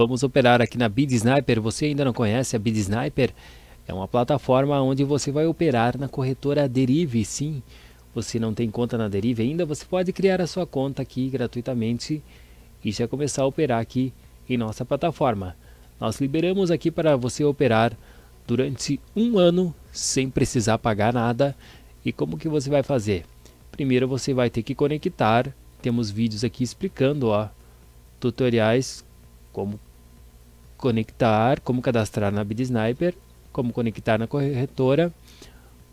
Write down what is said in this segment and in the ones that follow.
Vamos operar aqui na Bid Sniper. Você ainda não conhece a Bid Sniper? É uma plataforma onde você vai operar na corretora Derive. Sim, você não tem conta na Derive ainda, você pode criar a sua conta aqui gratuitamente e já começar a operar aqui em nossa plataforma. Nós liberamos aqui para você operar durante um ano sem precisar pagar nada. E como que você vai fazer? Primeiro você vai ter que conectar. Temos vídeos aqui explicando, ó, tutoriais como conectar, como cadastrar na Sniper, como conectar na corretora,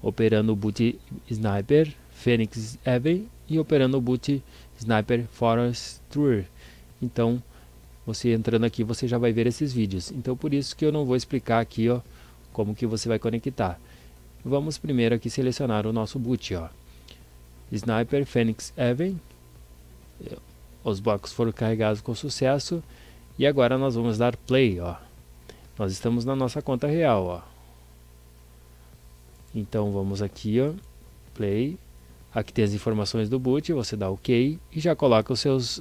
operando o boot Sniper Phoenix Avery e operando o boot Sniper Forest Tour. Então, você entrando aqui, você já vai ver esses vídeos. Então, por isso que eu não vou explicar aqui, ó, como que você vai conectar. Vamos primeiro aqui selecionar o nosso boot, ó. Sniper Phoenix Avery. Os blocos foram carregados com sucesso. E agora nós vamos dar play, ó. Nós estamos na nossa conta real, ó. Então vamos aqui, ó, play. Aqui tem as informações do boot, você dá OK e já coloca os seus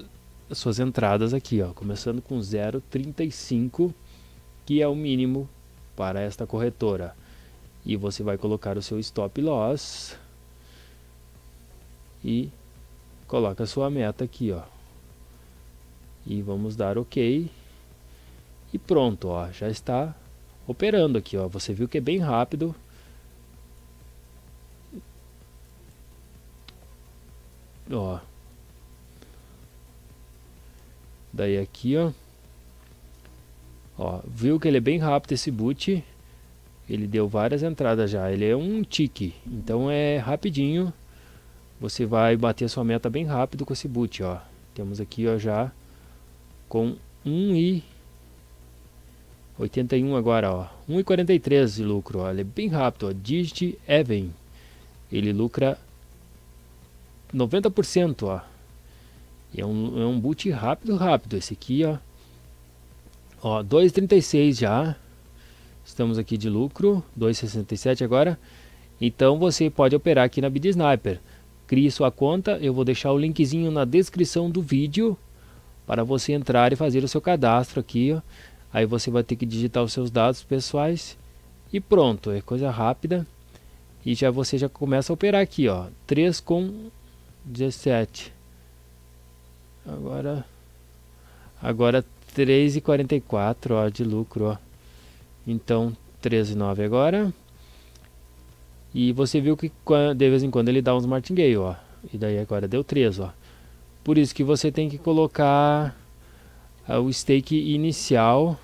as suas entradas aqui, ó, começando com 0,35, que é o mínimo para esta corretora. E você vai colocar o seu stop loss e coloca a sua meta aqui, ó e vamos dar ok e pronto ó já está operando aqui ó você viu que é bem rápido ó daí aqui ó ó viu que ele é bem rápido esse boot ele deu várias entradas já ele é um tique então é rapidinho você vai bater a sua meta bem rápido com esse boot ó temos aqui ó já com 1 e 81 agora, ó. 1,43 de lucro, ó. é bem rápido, ó. Digit Even. Ele lucra 90%, ó. E é um, é um boot rápido, rápido esse aqui, ó. Ó, 2,36 já. Estamos aqui de lucro, 2,67 agora. Então você pode operar aqui na BidSniper. Crie sua conta, eu vou deixar o linkzinho na descrição do vídeo para você entrar e fazer o seu cadastro aqui. Ó. Aí você vai ter que digitar os seus dados pessoais e pronto, é coisa rápida. E já você já começa a operar aqui, ó, 3 com 17. Agora agora 3,44, ó, de lucro, ó. Então 13,9 agora. E você viu que de vez em quando ele dá uns martingale, ó. E daí agora deu 3, ó. Por isso que você tem que colocar ah, o stake inicial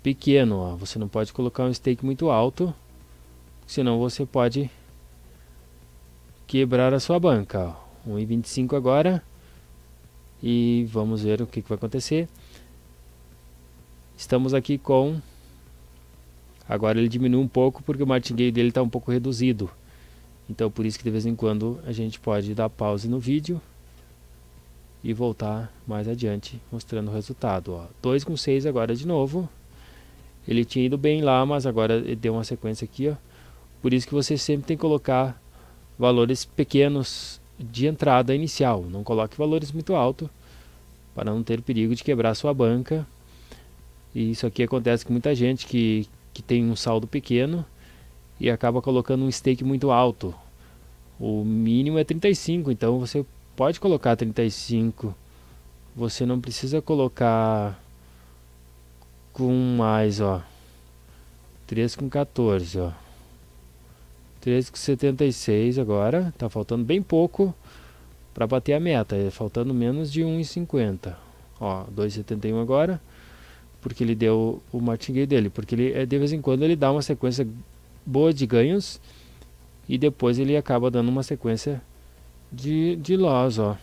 pequeno. Ó. Você não pode colocar um stake muito alto, senão você pode quebrar a sua banca. 1,25 agora. E vamos ver o que, que vai acontecer. Estamos aqui com... Agora ele diminui um pouco porque o martingale dele está um pouco reduzido. Então por isso que de vez em quando a gente pode dar pause no vídeo e voltar mais adiante mostrando o resultado. Ó. 2 com 6 agora de novo. Ele tinha ido bem lá, mas agora deu uma sequência aqui. Ó. Por isso que você sempre tem que colocar valores pequenos de entrada inicial. Não coloque valores muito altos para não ter perigo de quebrar sua banca. E isso aqui acontece com muita gente que, que tem um saldo pequeno e acaba colocando um stake muito alto. O mínimo é 35, então você pode colocar 35. Você não precisa colocar com mais, ó. 3 com 14, ó. 13 com 76 agora, tá faltando bem pouco para bater a meta, é faltando menos de 1,50. Ó, 2,71 agora, porque ele deu o martingale dele, porque ele é, de vez em quando ele dá uma sequência boa de ganhos e depois ele acaba dando uma sequência de, de loss, ó.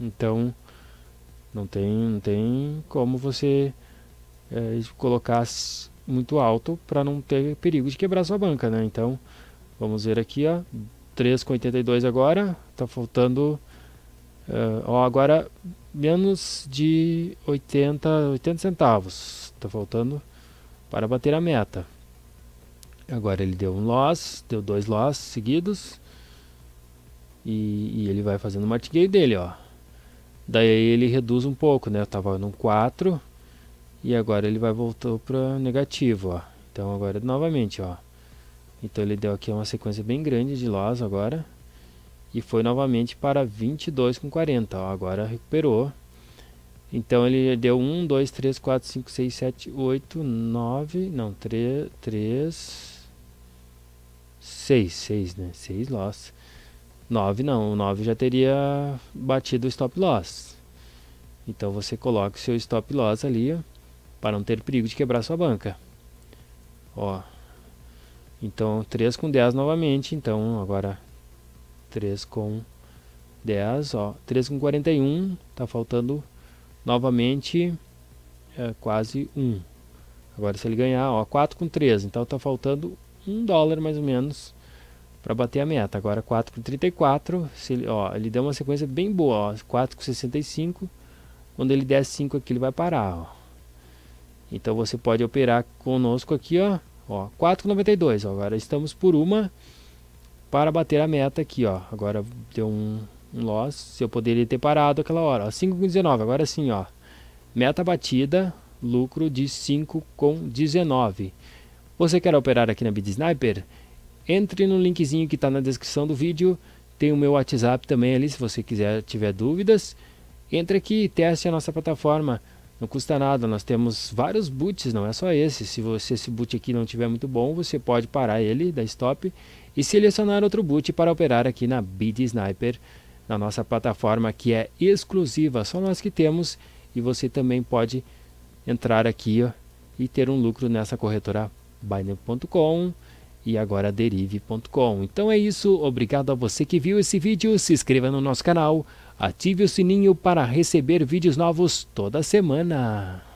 Então não tem, não tem como você é, colocar muito alto para não ter perigo de quebrar sua banca, né? Então vamos ver aqui, ó, 3,82 agora, tá faltando, uh, ó, agora menos de 80, 80 centavos, tá faltando para bater a meta. Agora ele deu um loss, deu dois loss seguidos. E, e ele vai fazendo o martingale dele, ó. Daí ele reduz um pouco, né? Eu tava no 4 e agora ele vai voltou para negativo, ó. Então agora novamente, ó. Então ele deu aqui uma sequência bem grande de loss agora. E foi novamente para 22 com 40, ó. Agora recuperou. Então ele deu 1, 2, 3, 4, 5, 6, 7, 8, 9, não, 3, 3, 6, 6, né? 6 loss. 9 não, 9 já teria batido o stop loss. Então você coloca o seu stop loss ali ó, para não ter perigo de quebrar sua banca. Ó. Então 3 com 10 novamente, então agora 3 com 10, ó, 3 com 41, tá faltando novamente é, quase 1. Agora se ele ganhar, ó, 4 com 3, então tá faltando um dólar mais ou menos para bater a meta. Agora 4,34, ele, ó, ele deu uma sequência bem boa, 4,65. Quando ele der 5 aqui, ele vai parar. Ó. Então você pode operar conosco aqui, ó, ó 4,92. Agora estamos por uma para bater a meta aqui, ó. Agora deu um, um loss, se eu poderia ter parado aquela hora, 5,19. Agora sim, ó, meta batida, lucro de 5,19. Você quer operar aqui na BitSniper? Entre no linkzinho que está na descrição do vídeo. Tem o meu WhatsApp também ali, se você quiser tiver dúvidas. Entre aqui e teste a nossa plataforma. Não custa nada, nós temos vários boots, não é só esse. Se você esse boot aqui não tiver muito bom, você pode parar ele, dar stop e selecionar outro boot para operar aqui na Bid Sniper, na nossa plataforma que é exclusiva, só nós que temos e você também pode entrar aqui ó, e ter um lucro nessa corretora Binance.com e agora derive.com. Então é isso, obrigado a você que viu esse vídeo, se inscreva no nosso canal, ative o sininho para receber vídeos novos toda semana.